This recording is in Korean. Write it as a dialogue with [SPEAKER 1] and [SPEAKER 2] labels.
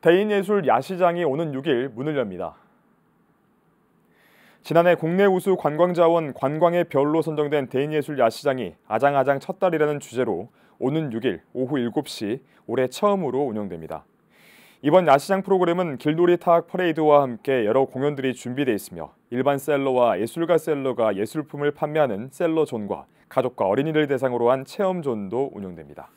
[SPEAKER 1] 대인예술 야시장이 오는 6일 문을 엽니다. 지난해 국내 우수 관광자원 관광의 별로 선정된 대인예술 야시장이 아장아장 첫 달이라는 주제로 오는 6일 오후 7시 올해 처음으로 운영됩니다. 이번 야시장 프로그램은 길놀이 타악 퍼레이드와 함께 여러 공연들이 준비되어 있으며 일반 셀러와 예술가 셀러가 예술품을 판매하는 셀러존과 가족과 어린이를 대상으로 한 체험존도 운영됩니다.